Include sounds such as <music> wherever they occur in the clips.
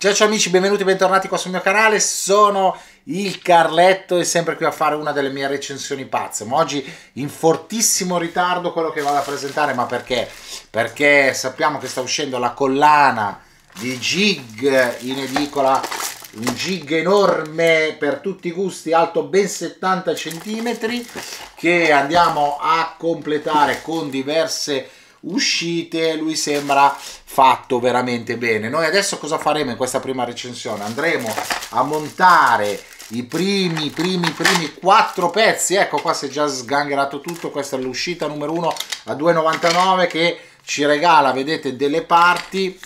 Ciao ciao amici, benvenuti e bentornati qua sul mio canale, sono il Carletto e sempre qui a fare una delle mie recensioni pazze, ma oggi in fortissimo ritardo quello che vado a presentare, ma perché? Perché sappiamo che sta uscendo la collana di Gig in edicola, un Gig enorme per tutti i gusti, alto ben 70 cm, che andiamo a completare con diverse uscite, lui sembra fatto veramente bene. Noi adesso cosa faremo in questa prima recensione? Andremo a montare i primi, primi, primi quattro pezzi. Ecco qua si è già sgangherato tutto, questa è l'uscita numero 1 a 2,99 che ci regala, vedete, delle parti.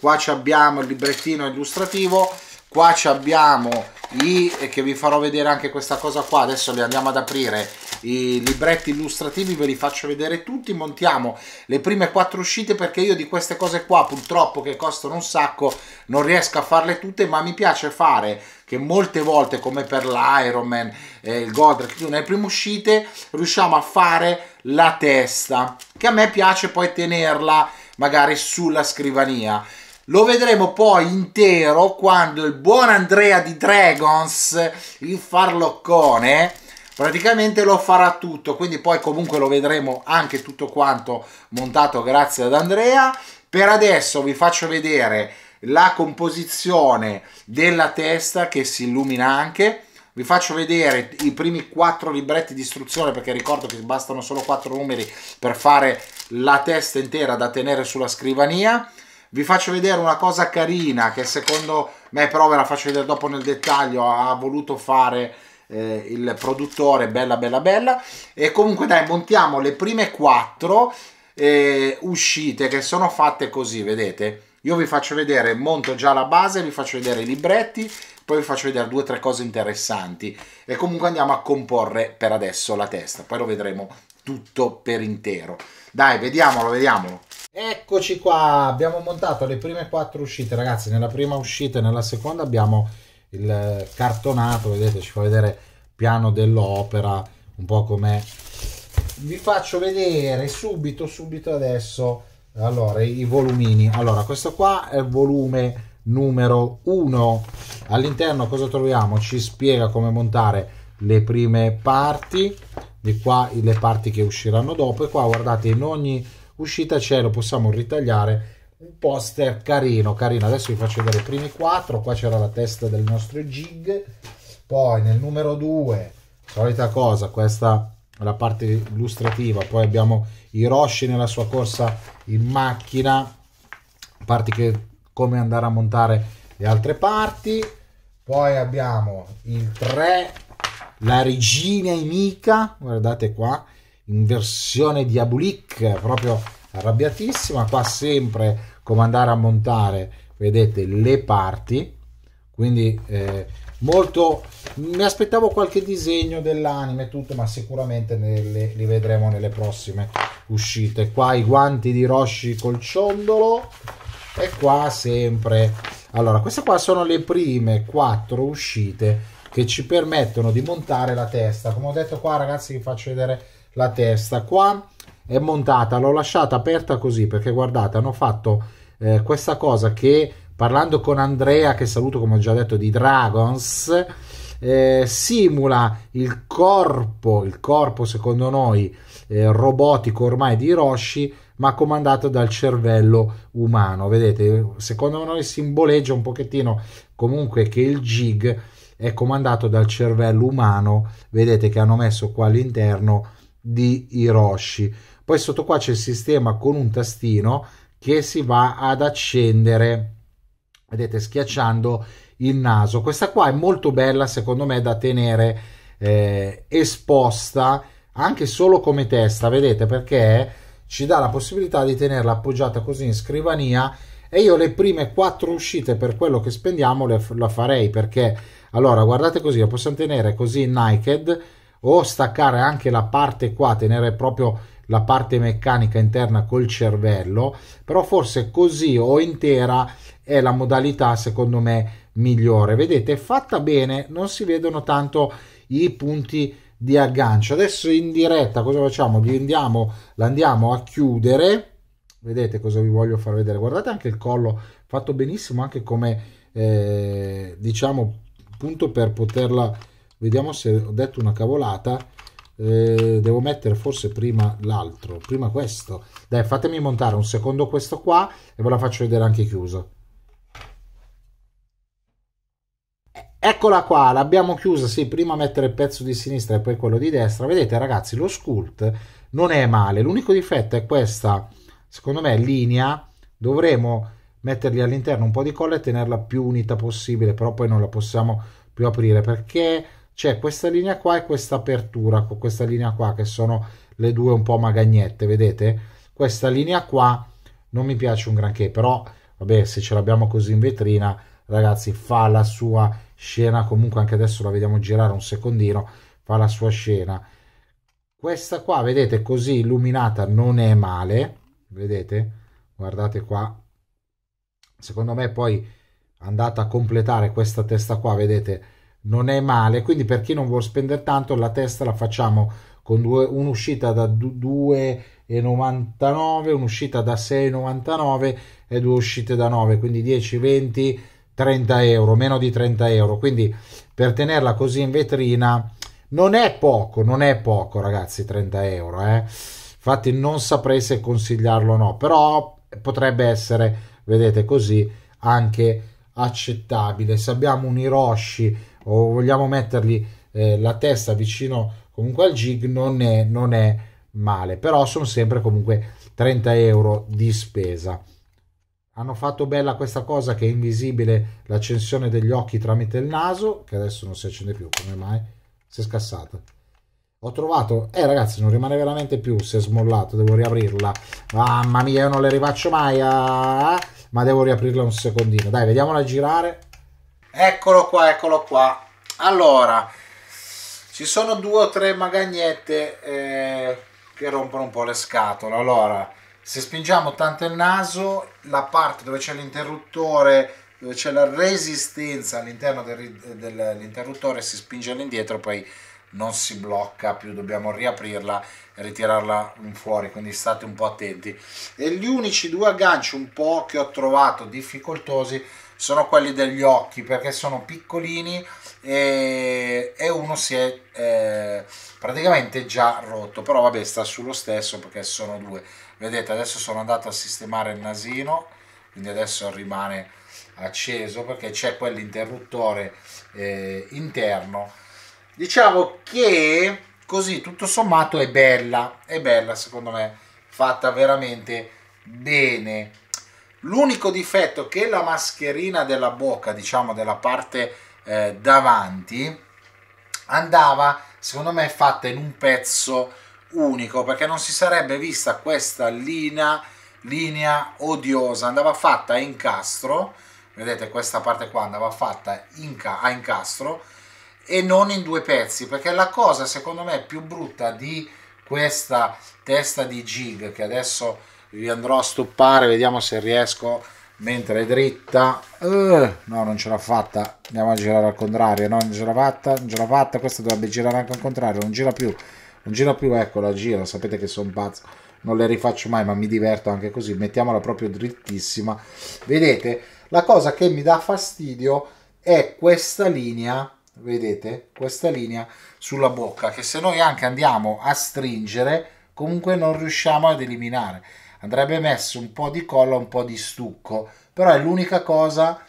Qua abbiamo il librettino illustrativo, qua abbiamo i, che vi farò vedere anche questa cosa qua adesso li andiamo ad aprire i libretti illustrativi ve li faccio vedere tutti montiamo le prime quattro uscite perché io di queste cose qua purtroppo che costano un sacco non riesco a farle tutte ma mi piace fare che molte volte come per l'Ironman eh, il Godric nelle prime uscite riusciamo a fare la testa che a me piace poi tenerla magari sulla scrivania lo vedremo poi intero quando il buon Andrea di Dragons, il farloccone, praticamente lo farà tutto. Quindi poi comunque lo vedremo anche tutto quanto montato grazie ad Andrea. Per adesso vi faccio vedere la composizione della testa che si illumina anche vi faccio vedere i primi quattro libretti di istruzione perché ricordo che bastano solo quattro numeri per fare la testa intera da tenere sulla scrivania vi faccio vedere una cosa carina che secondo me però ve la faccio vedere dopo nel dettaglio ha voluto fare eh, il produttore bella bella bella e comunque dai montiamo le prime quattro eh, uscite che sono fatte così vedete io vi faccio vedere monto già la base vi faccio vedere i libretti poi vi faccio vedere due o tre cose interessanti e comunque andiamo a comporre per adesso la testa poi lo vedremo tutto per intero dai vediamolo vediamolo Eccoci qua, abbiamo montato le prime quattro uscite, ragazzi. Nella prima uscita e nella seconda abbiamo il cartonato, vedete, ci fa vedere piano dell'opera, un po' com'è. Vi faccio vedere subito, subito adesso, allora, i volumini. Allora, questo qua è il volume numero 1. All'interno cosa troviamo? Ci spiega come montare le prime parti, di qua le parti che usciranno dopo e qua guardate in ogni uscita c'è, lo possiamo ritagliare un poster carino, carino. Adesso vi faccio vedere i primi quattro. Qua c'era la testa del nostro jig. Poi nel numero 2, solita cosa, questa è la parte illustrativa. Poi abbiamo Hiroshi nella sua corsa in macchina, parti che come andare a montare le altre parti. Poi abbiamo il 3, la regina Emika, guardate qua, in versione diabolic, proprio arrabbiatissima. Qua sempre come andare a montare, vedete, le parti. Quindi eh, molto... Mi aspettavo qualche disegno dell'anime e tutto, ma sicuramente nelle, li vedremo nelle prossime uscite. Qua i guanti di Roshi col ciondolo. E qua sempre... Allora, queste qua sono le prime quattro uscite che ci permettono di montare la testa. Come ho detto qua, ragazzi, vi faccio vedere la testa qua è montata l'ho lasciata aperta così perché guardate hanno fatto eh, questa cosa che parlando con Andrea che saluto come ho già detto di Dragons eh, simula il corpo il corpo secondo noi eh, robotico ormai di Hiroshi ma comandato dal cervello umano vedete secondo noi simboleggia un pochettino comunque che il jig è comandato dal cervello umano vedete che hanno messo qua all'interno di Hiroshi. Poi sotto qua c'è il sistema con un tastino che si va ad accendere, vedete, schiacciando il naso. Questa qua è molto bella, secondo me, da tenere eh, esposta anche solo come testa, vedete, perché ci dà la possibilità di tenerla appoggiata così in scrivania e io le prime quattro uscite per quello che spendiamo le, la farei perché allora guardate così la possiamo tenere così naked o staccare anche la parte qua, tenere proprio la parte meccanica interna col cervello, però forse così o intera è la modalità secondo me migliore. Vedete, fatta bene, non si vedono tanto i punti di aggancio. Adesso in diretta cosa facciamo? andiamo, l'andiamo a chiudere. Vedete cosa vi voglio far vedere? Guardate anche il collo fatto benissimo, anche come eh, diciamo punto per poterla vediamo se ho detto una cavolata eh, devo mettere forse prima l'altro prima questo dai fatemi montare un secondo questo qua e ve la faccio vedere anche chiusa eccola qua l'abbiamo chiusa sì prima mettere il pezzo di sinistra e poi quello di destra vedete ragazzi lo sculpt non è male l'unico difetto è questa secondo me linea dovremo mettergli all'interno un po' di colla e tenerla più unita possibile però poi non la possiamo più aprire perché c'è questa linea qua e questa apertura con questa linea qua che sono le due un po' magagnette, vedete? Questa linea qua non mi piace un granché, però vabbè, se ce l'abbiamo così in vetrina, ragazzi, fa la sua scena, comunque anche adesso la vediamo girare un secondino, fa la sua scena. Questa qua, vedete, così illuminata non è male, vedete? Guardate qua. Secondo me poi andata a completare questa testa qua, vedete? non è male. Quindi per chi non vuole spendere tanto la testa la facciamo con due, un'uscita da 2,99, un'uscita da 6,99 e due uscite da 9, quindi 10, 20, 30 euro, meno di 30 euro. Quindi per tenerla così in vetrina non è poco, non è poco ragazzi 30 euro. Eh? Infatti non saprei se consigliarlo o no, però potrebbe essere, vedete così, anche accettabile. Se abbiamo un Hiroshi o vogliamo mettergli eh, la testa vicino comunque al jig non è, non è male però sono sempre comunque 30 euro di spesa hanno fatto bella questa cosa che è invisibile l'accensione degli occhi tramite il naso che adesso non si accende più come mai si è scassata ho trovato eh ragazzi non rimane veramente più si è smollato devo riaprirla mamma mia io non le rifaccio mai ah, ma devo riaprirla un secondino dai vediamola girare eccolo qua eccolo qua allora ci sono due o tre magagnette eh, che rompono un po' le scatole allora se spingiamo tanto il naso la parte dove c'è l'interruttore dove c'è la resistenza all'interno dell'interruttore si spinge all'indietro poi non si blocca più dobbiamo riaprirla e ritirarla in fuori quindi state un po' attenti e gli unici due agganci un po' che ho trovato difficoltosi sono quelli degli occhi perché sono piccolini e, e uno si è eh, praticamente già rotto però vabbè sta sullo stesso perché sono due vedete adesso sono andato a sistemare il nasino quindi adesso rimane acceso perché c'è quell'interruttore eh, interno diciamo che così tutto sommato è bella è bella secondo me fatta veramente bene L'unico difetto è che la mascherina della bocca, diciamo della parte eh, davanti, andava secondo me fatta in un pezzo unico perché non si sarebbe vista questa linea, linea odiosa, andava fatta a incastro, vedete questa parte qua andava fatta inca a incastro e non in due pezzi perché la cosa secondo me più brutta di questa testa di jig che adesso vi andrò a stoppare vediamo se riesco mentre è dritta uh, no non ce l'ho fatta andiamo a girare al contrario no non ce l'ho fatta non ce l'ho fatta questa dovrebbe girare anche al contrario non gira più non gira più Eccola, la gira sapete che sono pazzo non le rifaccio mai ma mi diverto anche così mettiamola proprio drittissima vedete la cosa che mi dà fastidio è questa linea vedete questa linea sulla bocca che se noi anche andiamo a stringere comunque non riusciamo ad eliminare andrebbe messo un po' di colla, un po' di stucco, però è l'unica cosa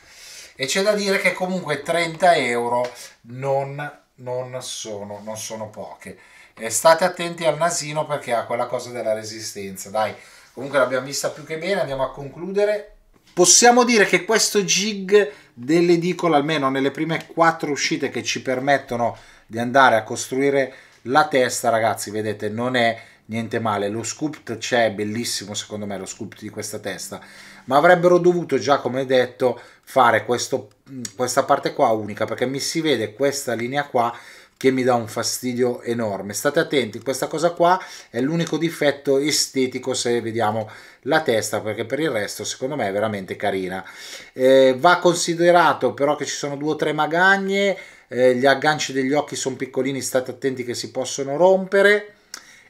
e c'è da dire che comunque 30 euro non, non, sono, non sono poche. E state attenti al nasino perché ha quella cosa della resistenza, dai. Comunque l'abbiamo vista più che bene, andiamo a concludere. Possiamo dire che questo jig dell'edicola, almeno nelle prime quattro uscite che ci permettono di andare a costruire la testa, ragazzi, vedete, non è niente male. Lo sculpt c'è, bellissimo secondo me lo sculpt di questa testa, ma avrebbero dovuto già, come detto, fare questo, questa parte qua unica, perché mi si vede questa linea qua che mi dà un fastidio enorme. State attenti, questa cosa qua è l'unico difetto estetico se vediamo la testa, perché per il resto secondo me è veramente carina. Eh, va considerato però che ci sono due o tre magagne, eh, gli agganci degli occhi sono piccolini, state attenti che si possono rompere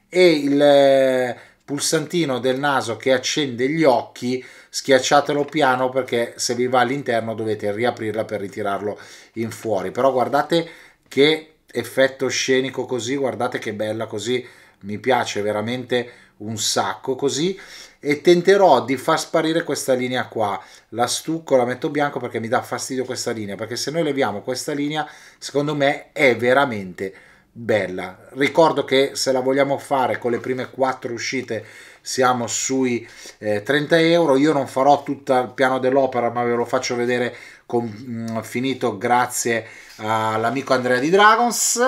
e il eh, pulsantino del naso che accende gli occhi, schiacciatelo piano perché se vi va all'interno dovete riaprirla per ritirarlo in fuori. Però guardate che effetto scenico così, guardate che bella così, mi piace veramente un sacco così e tenterò di far sparire questa linea qua la stucco la metto bianco perché mi dà fastidio questa linea perché se noi leviamo questa linea secondo me è veramente bella. Ricordo che se la vogliamo fare con le prime quattro uscite siamo sui eh, 30 euro. Io non farò tutto il piano dell'opera, ma ve lo faccio vedere con, mh, mm, finito grazie all'amico Andrea di Dragons.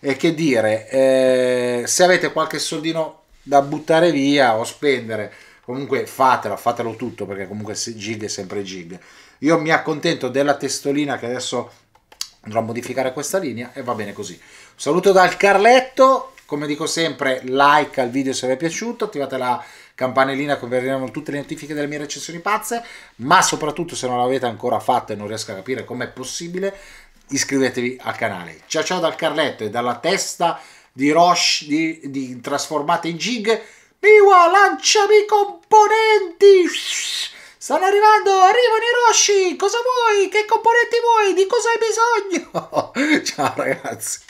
E che dire, eh, se avete qualche soldino da buttare via o spendere, comunque fatela, fatelo tutto perché comunque gig è sempre gig. Io mi accontento della testolina che adesso andrò a modificare questa linea e va bene così. saluto dal Carletto, come dico sempre like al video se vi è piaciuto, attivate la campanellina che vi arriveranno tutte le notifiche delle mie recensioni pazze, ma soprattutto se non l'avete ancora fatto e non riesco a capire com'è possibile, iscrivetevi al canale. Ciao ciao dal Carletto e dalla testa di Roche di, di trasformata in Jig, Miwa lanciami componenti! Stanno arrivando, arrivano i Roshi! Cosa vuoi? Che componenti vuoi? Di cosa hai bisogno? <laughs> Ciao ragazzi!